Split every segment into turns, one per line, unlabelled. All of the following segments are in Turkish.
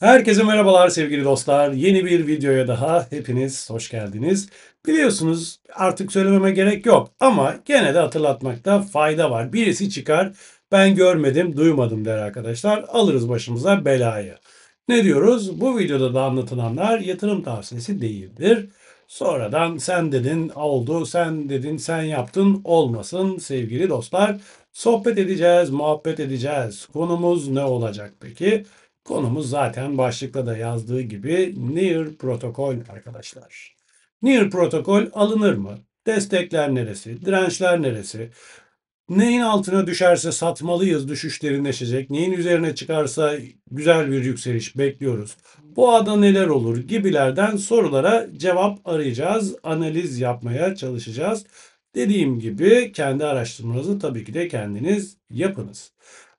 Herkese merhabalar sevgili dostlar. Yeni bir videoya daha hepiniz hoş geldiniz. Biliyorsunuz artık söylememe gerek yok ama gene de hatırlatmakta fayda var. Birisi çıkar ben görmedim duymadım der arkadaşlar. Alırız başımıza belayı. Ne diyoruz? Bu videoda da anlatılanlar yatırım tavsiyesi değildir. Sonradan sen dedin oldu, sen dedin sen yaptın olmasın sevgili dostlar. Sohbet edeceğiz, muhabbet edeceğiz. Konumuz ne olacak peki? Peki. Konumuz zaten başlıkta da yazdığı gibi NIR protokol arkadaşlar. NIR protokol alınır mı? Destekler neresi? Dirençler neresi? Neyin altına düşerse satmalıyız düşüş derinleşecek. Neyin üzerine çıkarsa güzel bir yükseliş bekliyoruz. Bu ada neler olur gibilerden sorulara cevap arayacağız. Analiz yapmaya çalışacağız. Dediğim gibi kendi araştırmanızı tabii ki de kendiniz yapınız.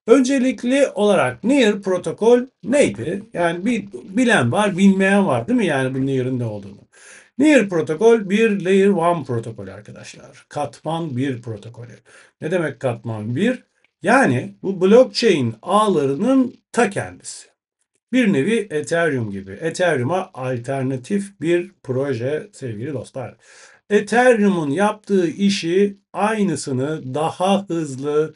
Öncelikli olarak near protokol neydi? Yani bir bilen var, bilmeyen var değil mi? Yani bu near'ın ne olduğunu. Near protokol bir layer 1 protokol arkadaşlar. Katman 1 protokolü. Ne demek katman 1? Yani bu blockchain ağlarının ta kendisi. Bir nevi Ethereum gibi. Ethereum'a alternatif bir proje sevgili dostlar. Ethereum'un yaptığı işi aynısını daha hızlı,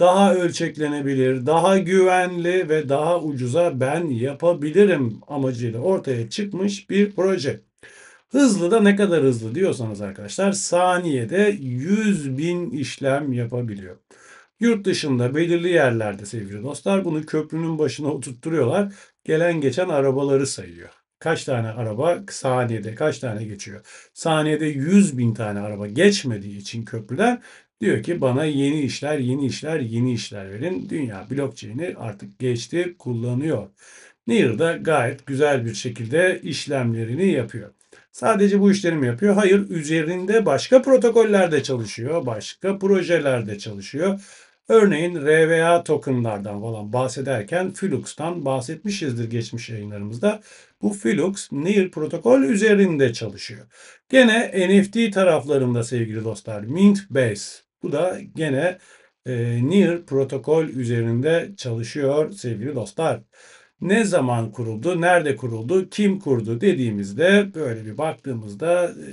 daha ölçeklenebilir, daha güvenli ve daha ucuza ben yapabilirim amacıyla ortaya çıkmış bir proje. Hızlı da ne kadar hızlı diyorsanız arkadaşlar saniyede 100 bin işlem yapabiliyor. Yurt dışında belirli yerlerde sevgili dostlar bunu köprünün başına oturtturuyorlar. Gelen geçen arabaları sayıyor. Kaç tane araba saniyede kaç tane geçiyor? Saniyede 100 bin tane araba geçmediği için köprüden Diyor ki bana yeni işler, yeni işler, yeni işler verin. Dünya blockchain'i artık geçti, kullanıyor. Near da gayet güzel bir şekilde işlemlerini yapıyor. Sadece bu işlerimi yapıyor. Hayır, üzerinde başka protokollerde çalışıyor, başka projelerde çalışıyor. Örneğin RWA tokenlardan falan bahsederken Flux'tan bahsetmişizdir geçmiş yayınlarımızda. Bu Flux Near protokol üzerinde çalışıyor. Gene NFT taraflarında sevgili dostlar Mint Base bu da gene e, Near protokol üzerinde çalışıyor sevgili dostlar. Ne zaman kuruldu, nerede kuruldu, kim kurdu dediğimizde böyle bir baktığımızda e,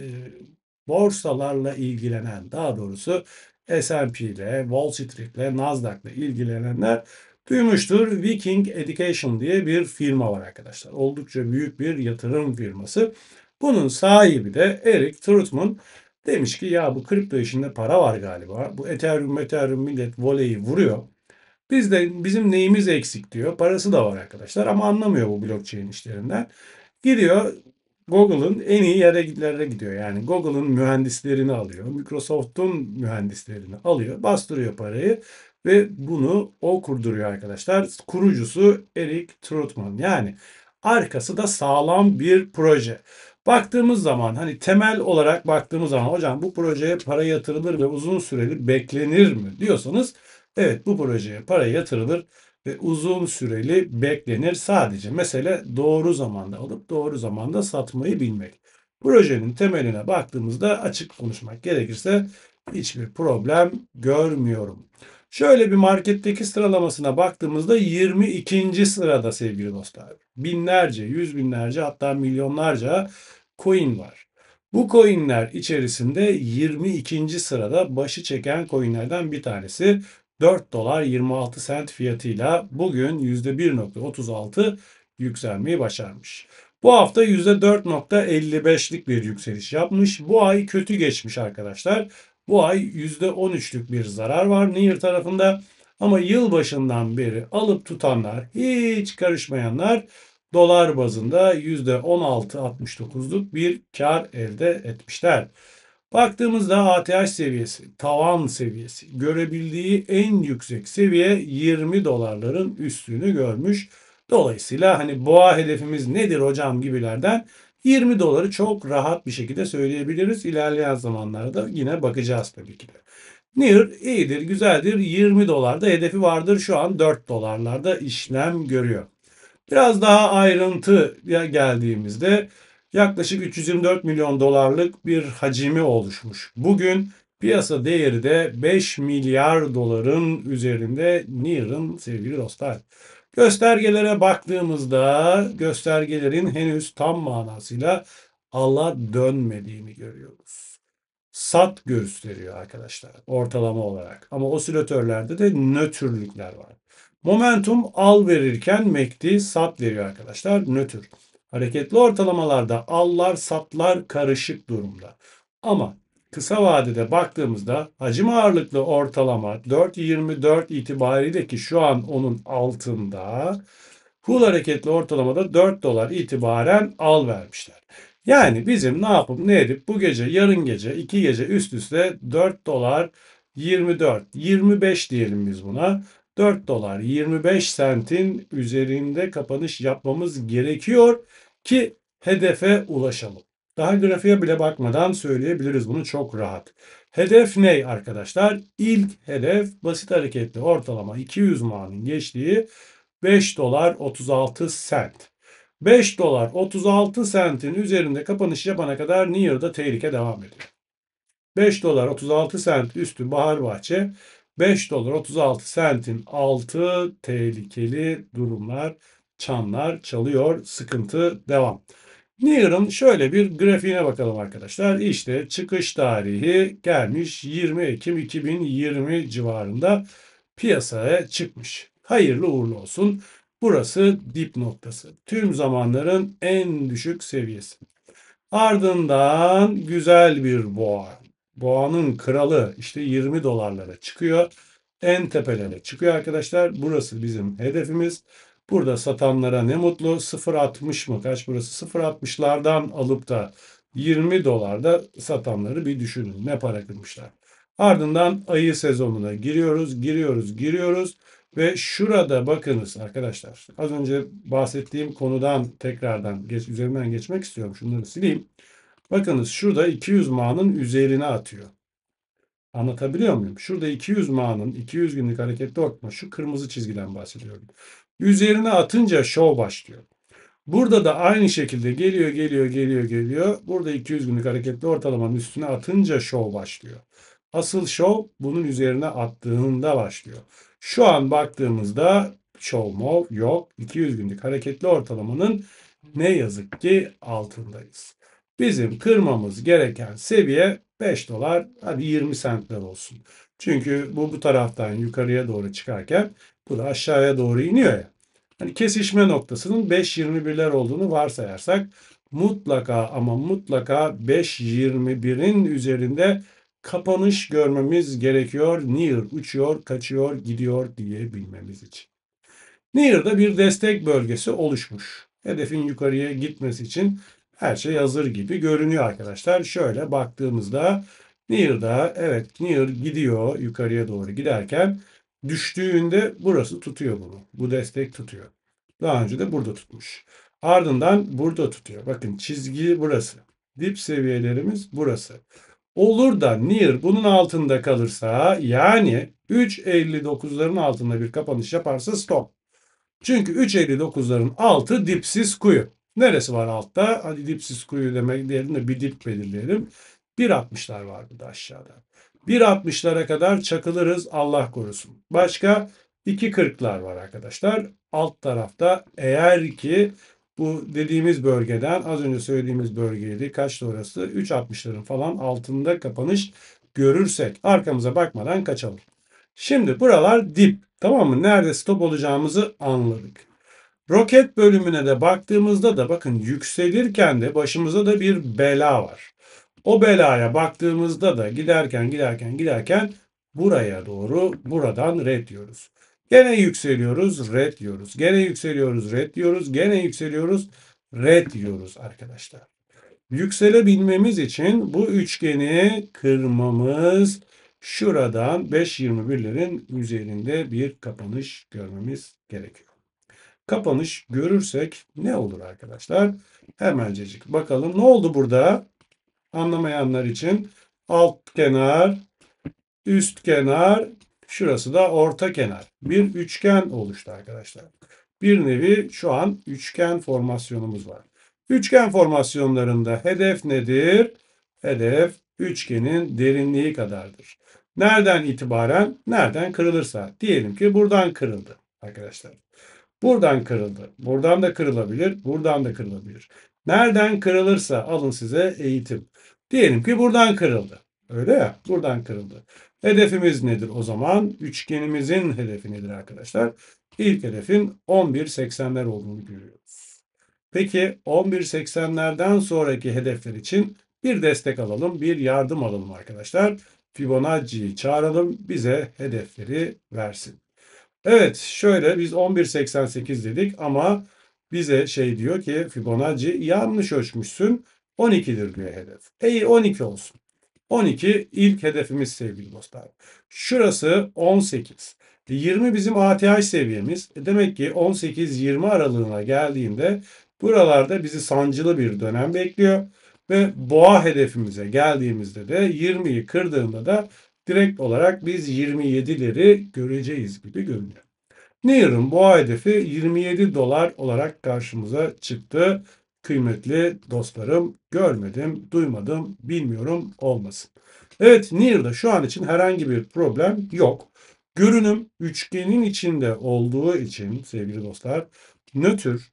borsalarla ilgilenen daha doğrusu S&P ile, Wall Street ile, Nasdaq ile ilgilenenler duymuştur. Viking Education diye bir firma var arkadaşlar. Oldukça büyük bir yatırım firması. Bunun sahibi de Eric Trutman. Demiş ki ya bu kripto işinde para var galiba. Bu Ethereum, Ethereum millet voleyi vuruyor. Biz de bizim neyimiz eksik diyor. Parası da var arkadaşlar ama anlamıyor bu blockchain işlerinden. Gidiyor Google'ın en iyi yerlere gidiyor. Yani Google'ın mühendislerini alıyor. Microsoft'un mühendislerini alıyor. Bastırıyor parayı ve bunu o kurduruyor arkadaşlar. Kurucusu Eric Trotman. Yani arkası da sağlam bir proje. Baktığımız zaman hani temel olarak baktığımız zaman hocam bu projeye para yatırılır ve uzun süreli beklenir mi diyorsanız evet bu projeye para yatırılır ve uzun süreli beklenir. Sadece mesele doğru zamanda alıp doğru zamanda satmayı bilmek. Projenin temeline baktığımızda açık konuşmak gerekirse hiçbir problem görmüyorum. Şöyle bir marketteki sıralamasına baktığımızda 22. sırada sevgili dostlar. Binlerce, yüz binlerce hatta milyonlarca coin var. Bu coinler içerisinde 22. sırada başı çeken coinlerden bir tanesi 4 dolar 26 sent fiyatıyla bugün %1.36 yükselmeyi başarmış. Bu hafta %4.55'lik bir yükseliş yapmış. Bu ay kötü geçmiş arkadaşlar. Bu ay %13'lük bir zarar var Near tarafında. Ama yıl başından beri alıp tutanlar, hiç karışmayanlar dolar bazında %16.69'luk bir kar elde etmişler. Baktığımızda ATH seviyesi, tavan seviyesi görebildiği en yüksek seviye 20 dolarların üstünü görmüş. Dolayısıyla hani boğa hedefimiz nedir hocam gibilerden 20 doları çok rahat bir şekilde söyleyebiliriz. İlerleyen zamanlarda yine bakacağız tabii ki de. Near iyidir, güzeldir. 20 dolarda hedefi vardır. Şu an 4 dolarlarda işlem görüyor. Biraz daha ayrıntıya geldiğimizde yaklaşık 324 milyon dolarlık bir hacimi oluşmuş. Bugün piyasa değeri de 5 milyar doların üzerinde NIR'ın sevgili dostlar. Göstergelere baktığımızda göstergelerin henüz tam manasıyla ala dönmediğini görüyoruz. Sat gösteriyor arkadaşlar ortalama olarak. Ama osilatörlerde de nötrlükler var. Momentum al verirken MACD sat veriyor arkadaşlar. Nötr. Hareketli ortalamalarda allar satlar karışık durumda. Ama kısa vadede baktığımızda hacim ağırlıklı ortalama 4.24 itibariyle ki şu an onun altında Cool hareketli ortalamada 4 dolar itibaren al vermişler. Yani bizim ne yapıp ne edip bu gece yarın gece iki gece üst üste 4 dolar 24 25 diyelim biz buna. 4 dolar 25 sentin üzerinde kapanış yapmamız gerekiyor ki hedefe ulaşalım. Daha grafiğe bile bakmadan söyleyebiliriz bunu çok rahat. Hedef ne arkadaşlar? İlk hedef basit hareketli ortalama 200 manın geçtiği 5 dolar 36 sent. 5 dolar 36 sentin üzerinde kapanış yapana kadar New Year'da tehlike devam ediyor. 5 dolar 36 sent üstü Bahar Bahçe 5 dolar 36 sentin altı tehlikeli durumlar çanlar çalıyor. Sıkıntı devam. Near'ın şöyle bir grafiğine bakalım arkadaşlar. İşte çıkış tarihi gelmiş 20 Ekim 2020 civarında piyasaya çıkmış. Hayırlı uğurlu olsun. Burası dip noktası. Tüm zamanların en düşük seviyesi. Ardından güzel bir boğa boğanın kralı işte 20 dolarlara çıkıyor. En tepelere çıkıyor arkadaşlar. Burası bizim hedefimiz. Burada satanlara ne mutlu 0.60 mı kaç burası 0.60'lardan alıp da 20 dolarda satanları bir düşünün ne para kırmışlar. Ardından ayı sezonuna giriyoruz, giriyoruz, giriyoruz ve şurada bakınız arkadaşlar. Az önce bahsettiğim konudan tekrardan geç, üzerinden geçmek istiyorum. Şunları sileyim. Bakınız şurada 200 ma'nın üzerine atıyor. Anlatabiliyor muyum? Şurada 200 ma'nın 200 günlük hareketli ortama şu kırmızı çizgiden bahsediyorum. Üzerine atınca şov başlıyor. Burada da aynı şekilde geliyor geliyor geliyor geliyor. Burada 200 günlük hareketli ortalamanın üstüne atınca şov başlıyor. Asıl şov bunun üzerine attığında başlıyor. Şu an baktığımızda şov mov yok. 200 günlük hareketli ortalamanın ne yazık ki altındayız. Bizim kırmamız gereken seviye 5 dolar hadi 20 sentler olsun. Çünkü bu bu taraftan yukarıya doğru çıkarken bu da aşağıya doğru iniyor ya. Hani kesişme noktasının 5.21'ler olduğunu varsayarsak mutlaka ama mutlaka 5.21'in üzerinde kapanış görmemiz gerekiyor. Near uçuyor, kaçıyor, gidiyor diyebilmemiz için. Near'da bir destek bölgesi oluşmuş. Hedefin yukarıya gitmesi için her şey hazır gibi görünüyor arkadaşlar. Şöyle baktığımızda Near'da evet Near gidiyor yukarıya doğru giderken düştüğünde burası tutuyor bunu. Bu destek tutuyor. Daha önce de burada tutmuş. Ardından burada tutuyor. Bakın çizgi burası. Dip seviyelerimiz burası. Olur da Near bunun altında kalırsa yani 3.59'ların altında bir kapanış yaparsa stop. Çünkü 3.59'ların altı dipsiz kuyu. Neresi var altta? Hadi dipsiz kuyu demek diyelim de bir dip belirleyelim. 1.60'lar var burada aşağıda. 1.60'lara kadar çakılırız Allah korusun. Başka 2.40'lar var arkadaşlar. Alt tarafta eğer ki bu dediğimiz bölgeden az önce söylediğimiz bölgeydi. Kaçtı orası? 3.60'ların falan altında kapanış görürsek arkamıza bakmadan kaçalım. Şimdi buralar dip. Tamam mı? Nerede stop olacağımızı anladık. Roket bölümüne de baktığımızda da bakın yükselirken de başımıza da bir bela var. O belaya baktığımızda da giderken giderken giderken buraya doğru buradan red diyoruz. Gene yükseliyoruz, red diyoruz. Gene yükseliyoruz, red diyoruz. Gene yükseliyoruz, red diyoruz arkadaşlar. Yükselebilmemiz için bu üçgeni kırmamız şuradan 5.21'lerin üzerinde bir kapanış görmemiz gerekiyor kapanış görürsek ne olur arkadaşlar? Hemencecik bakalım ne oldu burada? Anlamayanlar için alt kenar, üst kenar, şurası da orta kenar. Bir üçgen oluştu arkadaşlar. Bir nevi şu an üçgen formasyonumuz var. Üçgen formasyonlarında hedef nedir? Hedef üçgenin derinliği kadardır. Nereden itibaren? Nereden kırılırsa. Diyelim ki buradan kırıldı arkadaşlar. Buradan kırıldı. Buradan da kırılabilir. Buradan da kırılabilir. Nereden kırılırsa alın size eğitim. Diyelim ki buradan kırıldı. Öyle ya. Buradan kırıldı. Hedefimiz nedir o zaman? Üçgenimizin hedefi nedir arkadaşlar? İlk hedefin 11.80'ler olduğunu görüyoruz. Peki 11.80'lerden sonraki hedefler için bir destek alalım, bir yardım alalım arkadaşlar. Fibonacci'yi çağıralım, bize hedefleri versin. Evet şöyle biz 11.88 dedik ama bize şey diyor ki Fibonacci yanlış ölçmüşsün 12'dir diyor hedef. E, İyi 12 olsun. 12 ilk hedefimiz sevgili dostlar. Şurası 18. 20 e, bizim ATH seviyemiz. E, demek ki 18-20 aralığına geldiğinde buralarda bizi sancılı bir dönem bekliyor. Ve boğa hedefimize geldiğimizde de 20'yi kırdığında da direkt olarak biz 27'leri göreceğiz gibi görünüyor. Near'ın bu hedefi 27 dolar olarak karşımıza çıktı. Kıymetli dostlarım görmedim, duymadım, bilmiyorum olmasın. Evet Near'da şu an için herhangi bir problem yok. Görünüm üçgenin içinde olduğu için sevgili dostlar nötr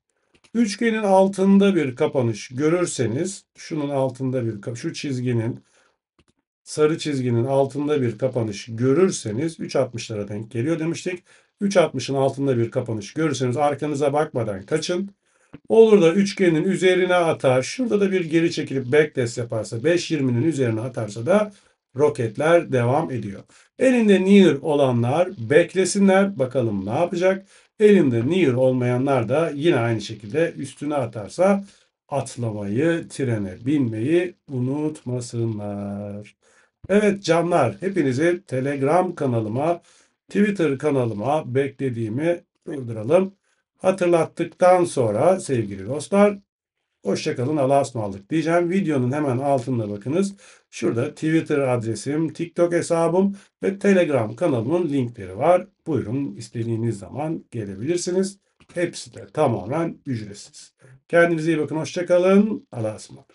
üçgenin altında bir kapanış görürseniz şunun altında bir şu çizginin sarı çizginin altında bir kapanış görürseniz 3.60'lara denk geliyor demiştik. 3.60'ın altında bir kapanış görürseniz arkanıza bakmadan kaçın. Olur da üçgenin üzerine atar. Şurada da bir geri çekilip backtest yaparsa 5.20'nin üzerine atarsa da roketler devam ediyor. Elinde near olanlar beklesinler bakalım ne yapacak. Elinde near olmayanlar da yine aynı şekilde üstüne atarsa atlamayı, trene binmeyi unutmasınlar. Evet canlar hepinizi Telegram kanalıma, Twitter kanalıma beklediğimi durduralım. Hatırlattıktan sonra sevgili dostlar hoşçakalın Allah'a ısmarladık diyeceğim. Videonun hemen altında bakınız. Şurada Twitter adresim, TikTok hesabım ve Telegram kanalımın linkleri var. Buyurun istediğiniz zaman gelebilirsiniz. Hepsi de tamamen ücretsiz. Kendinize iyi bakın. Hoşçakalın. Allah'a ısmarladık.